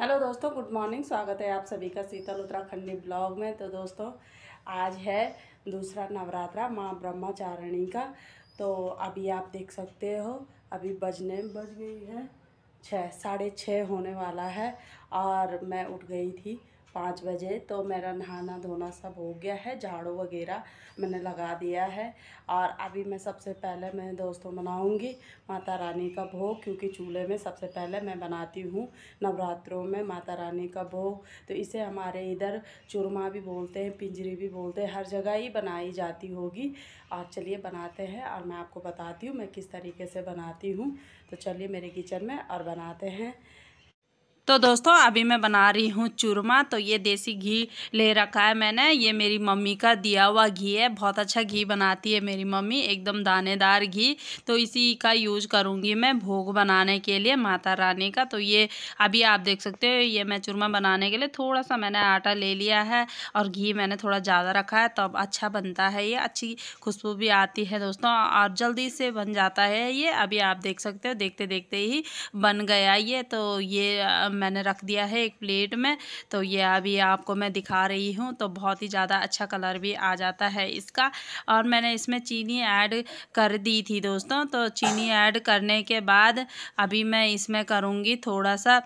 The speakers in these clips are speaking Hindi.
हेलो दोस्तों गुड मॉर्निंग स्वागत है आप सभी का शीतल उत्तराखंडी ब्लॉग में तो दोस्तों आज है दूसरा नवरात्रा माँ ब्रह्माचारिणी का तो अभी आप देख सकते हो अभी बजने बज गई है छः साढ़े छः होने वाला है और मैं उठ गई थी पाँच बजे तो मेरा नहाना धोना सब हो गया है झाड़ू वगैरह मैंने लगा दिया है और अभी मैं सबसे पहले मैं दोस्तों बनाऊंगी माता रानी का भोग क्योंकि चूल्हे में सबसे पहले मैं बनाती हूँ नवरात्रों में माता रानी का भोग तो इसे हमारे इधर चूरमा भी बोलते हैं पिंजरी भी बोलते हैं हर जगह ही बनाई जाती होगी और चलिए बनाते हैं और मैं आपको बताती हूँ मैं किस तरीके से बनाती हूँ तो चलिए मेरे किचन में और बनाते हैं तो दोस्तों अभी मैं बना रही हूँ चूरमा तो ये देसी घी ले रखा है मैंने ये मेरी मम्मी का दिया हुआ घी है बहुत अच्छा घी बनाती है मेरी मम्मी एकदम दानेदार घी तो इसी का यूज करूँगी मैं भोग बनाने के लिए माता रानी का तो ये अभी आप देख सकते हो ये मैं चूरमा बनाने के लिए थोड़ा सा मैंने आटा ले लिया है और घी मैंने थोड़ा ज़्यादा रखा है तब तो अच्छा बनता है ये अच्छी खुशबू भी आती है दोस्तों और जल्दी से बन जाता है ये अभी आप देख सकते हो देखते देखते ही बन गया ये तो ये मैंने रख दिया है एक प्लेट में तो ये अभी आपको मैं दिखा रही हूँ तो बहुत ही ज़्यादा अच्छा कलर भी आ जाता है इसका और मैंने इसमें चीनी ऐड कर दी थी दोस्तों तो चीनी ऐड करने के बाद अभी मैं इसमें करूँगी थोड़ा सा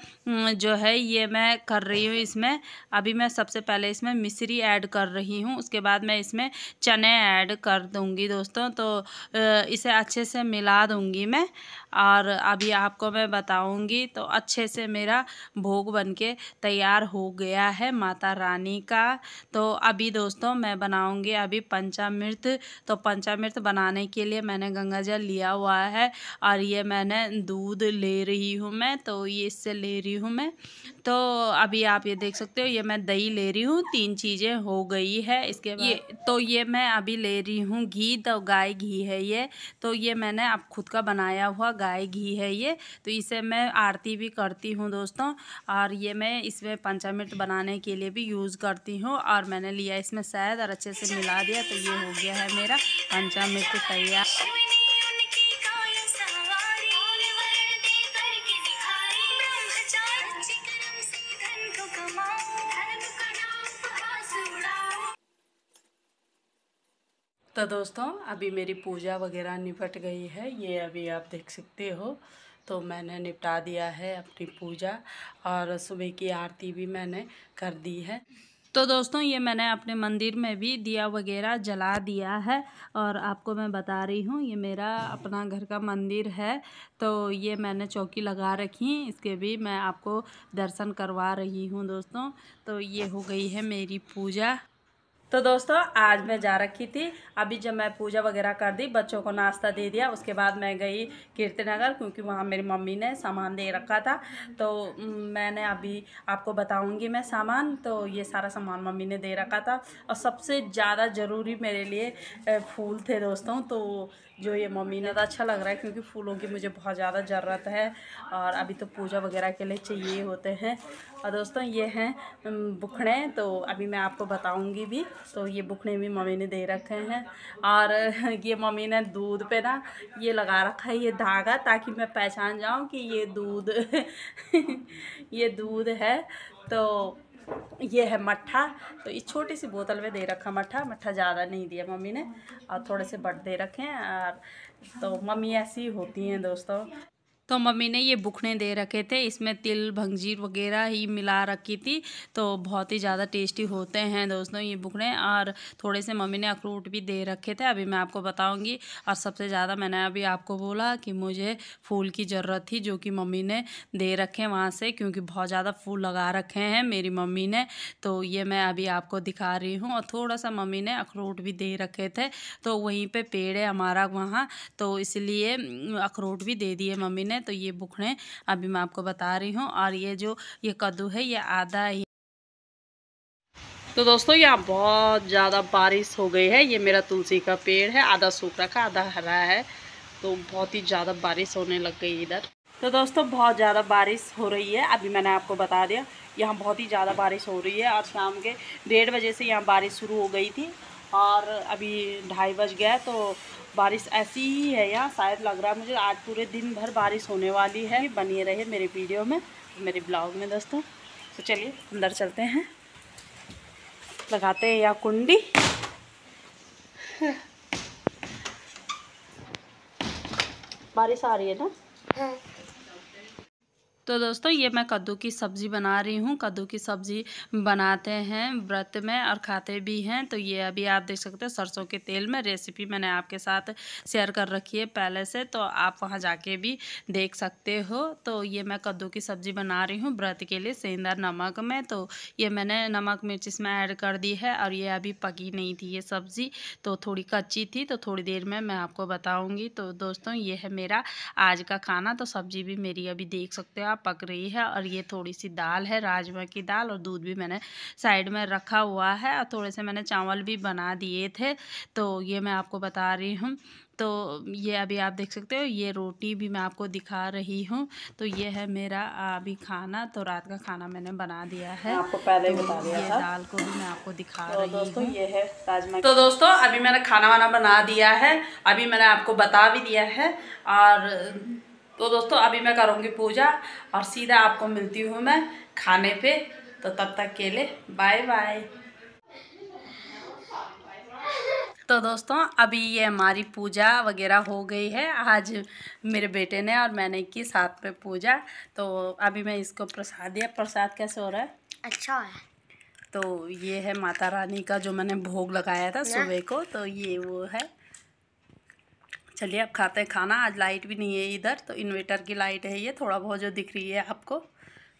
जो है ये मैं कर रही हूँ इसमें अभी मैं सबसे पहले इसमें मिश्री ऐड कर रही हूँ उसके बाद मैं इसमें चने ऐड कर दूँगी दोस्तों तो इसे अच्छे से मिला दूँगी मैं और अभी आपको मैं बताऊंगी तो अच्छे से मेरा भोग बनके तैयार हो गया है माता रानी का तो अभी दोस्तों मैं बनाऊंगी अभी पंचामृत तो पंचामृत बनाने के लिए मैंने गंगा जल लिया हुआ है और ये मैंने दूध ले रही हूँ मैं तो ये इससे ले रही हूँ मैं तो अभी आप ये देख सकते हो ये मैं दही ले रही हूँ तीन चीज़ें हो गई है इसके ये तो ये मैं अभी ले रही हूँ घी तो गाय घी है ये तो ये मैंने अब खुद का बनाया हुआ गाय घी है ये तो इसे मैं आरती भी करती हूँ दोस्तों और ये मैं इसमें पंचामृत बनाने के लिए भी यूज़ करती हूँ और मैंने लिया इसमें शायद और अच्छे से मिला दिया तो ये हो गया है मेरा पंचामृत तैयार तो दोस्तों अभी मेरी पूजा वगैरह निपट गई है ये अभी आप देख सकते हो तो मैंने निपटा दिया है अपनी पूजा और सुबह की आरती भी मैंने कर दी है तो दोस्तों ये मैंने अपने मंदिर में भी दिया वगैरह जला दिया है और आपको मैं बता रही हूँ ये मेरा अपना घर का मंदिर है तो ये मैंने चौकी लगा रखी इसके भी मैं आपको दर्शन करवा रही हूँ दोस्तों तो ये हो गई है मेरी पूजा तो दोस्तों आज मैं जा रखी थी अभी जब मैं पूजा वगैरह कर दी बच्चों को नाश्ता दे दिया उसके बाद मैं गई कीर्ति नगर क्योंकि वहाँ मेरी मम्मी ने सामान दे रखा था तो मैंने अभी आपको बताऊंगी मैं सामान तो ये सारा सामान मम्मी ने दे रखा था और सबसे ज़्यादा ज़रूरी मेरे लिए फूल थे दोस्तों तो जो ये मम्मी ने तो अच्छा लग रहा है क्योंकि फूलों की मुझे बहुत ज़्यादा ज़रूरत है और अभी तो पूजा वगैरह के लिए चाहिए होते हैं और दोस्तों ये हैं बुखड़े तो अभी मैं आपको बताऊँगी भी तो ये बुखड़े भी मम्मी ने दे रखे हैं और ये मम्मी ने दूध पे ना ये लगा रखा है ये धागा ताकि मैं पहचान जाऊँ कि ये दूध ये दूध है तो ये है मट्ठा तो इस छोटी सी बोतल में दे रखा मट्ठा मट्ठा ज़्यादा नहीं दिया मम्मी ने और थोड़े से बट दे रखे हैं और तो मम्मी ऐसी होती हैं दोस्तों तो मम्मी ने ये बुखने दे रखे थे इसमें तिल भंजीर वगैरह ही मिला रखी थी तो बहुत ही ज़्यादा टेस्टी होते हैं दोस्तों ये बुखने और थोड़े से मम्मी ने अखरूट भी दे रखे थे अभी मैं आपको बताऊंगी और सबसे ज़्यादा मैंने अभी आपको बोला कि मुझे फूल की ज़रूरत थी जो कि मम्मी ने दे रखे वहाँ से क्योंकि बहुत ज़्यादा फूल लगा रखे हैं मेरी मम्मी ने तो ये मैं अभी आपको दिखा रही हूँ और थोड़ा सा मम्मी ने अखरूट भी दे रखे थे तो वहीं पर पेड़ है हमारा वहाँ तो इसलिए अखरूट भी दे दिए मम्मी ने है तो ये बुखड़े अभी मैं आपको बता रही हूँ और ये जो ये कद्दू है ये आधा ही तो दोस्तों यहाँ बहुत ज़्यादा बारिश हो गई है ये मेरा तुलसी का पेड़ है आधा सूख रखा आधा हरा है तो बहुत ही ज़्यादा बारिश होने लग गई इधर तो दोस्तों बहुत ज़्यादा बारिश हो रही है अभी मैंने आपको बता दिया यहाँ बहुत ही ज़्यादा बारिश हो रही है और शाम के डेढ़ बजे से यहाँ बारिश शुरू हो गई थी और अभी ढाई बज गया तो बारिश ऐसी ही है यहाँ शायद लग रहा है मुझे आज पूरे दिन भर बारिश होने वाली है बनिए रहे मेरे वीडियो में मेरे ब्लॉग में दोस्तों तो चलिए अंदर चलते हैं लगाते हैं या कुंडी बारिश आ रही है ना हाँ। तो दोस्तों ये मैं कद्दू की सब्ज़ी बना रही हूँ कद्दू की सब्ज़ी बनाते हैं व्रत में और खाते भी हैं तो ये अभी आप देख सकते हैं सरसों के तेल में रेसिपी मैंने आपके साथ शेयर कर रखी है पहले से तो आप वहाँ जाके भी देख सकते हो तो ये मैं कद्दू की सब्ज़ी बना रही हूँ व्रत के लिए सेंधा नमक में तो ये मैंने नमक मिर्च इसमें ऐड कर दी है और ये अभी पकी नहीं थी ये सब्ज़ी तो थोड़ी कच्ची थी तो थोड़ी देर में मैं आपको बताऊँगी तो दोस्तों ये है मेरा आज का खाना तो सब्ज़ी भी मेरी अभी देख सकते हो आप ज़्यादा पक रही है और ये थोड़ी सी दाल है राजमा की दाल और दूध भी मैंने साइड में रखा हुआ है और थोड़े से मैंने चावल भी बना दिए थे तो ये मैं आपको बता रही हूँ तो ये अभी आप देख सकते हो ये रोटी भी मैं आपको दिखा रही हूँ तो ये है मेरा अभी खाना तो रात का खाना मैंने बना दिया है आपको पहले ही तो बता दिया था। दाल को भी मैं आपको दिखा तो रही दोस्तों ये है राजमा तो दोस्तों अभी मैंने खाना वाना बना दिया है अभी मैंने आपको बता भी दिया है और तो दोस्तों अभी मैं करूँगी पूजा और सीधा आपको मिलती हूँ मैं खाने पे तो तब तक के लिए बाय बाय तो दोस्तों अभी ये हमारी पूजा वगैरह हो गई है आज मेरे बेटे ने और मैंने की साथ में पूजा तो अभी मैं इसको प्रसाद दिया प्रसाद कैसे हो रहा है अच्छा है तो ये है माता रानी का जो मैंने भोग लगाया था सुबह को तो ये वो है चलिए अब खाते हैं खाना आज लाइट भी नहीं है इधर तो इन्वेटर की लाइट है ये थोड़ा बहुत जो दिख रही है आपको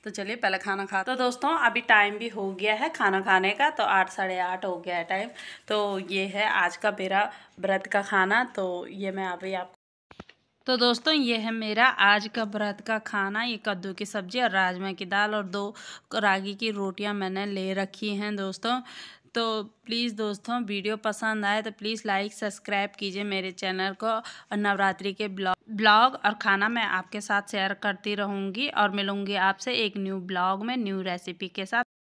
तो चलिए पहले खाना खा तो दोस्तों अभी टाइम भी हो गया है खाना खाने का तो आठ साढ़े आठ हो गया है टाइम तो ये है आज का मेरा व्रत का खाना तो ये मैं अभी आपको तो दोस्तों ये है मेरा आज का व्रत का खाना ये कद्दू की सब्ज़ी और राजमा की दाल और दो रागी की रोटियां मैंने ले रखी हैं दोस्तों तो प्लीज़ दोस्तों वीडियो पसंद आए तो प्लीज़ लाइक सब्सक्राइब कीजिए मेरे चैनल को और नवरात्रि के ब्लॉग ब्लॉग और खाना मैं आपके साथ शेयर करती रहूँगी और मिलूँगी आपसे एक न्यू ब्लॉग में न्यू रेसिपी के साथ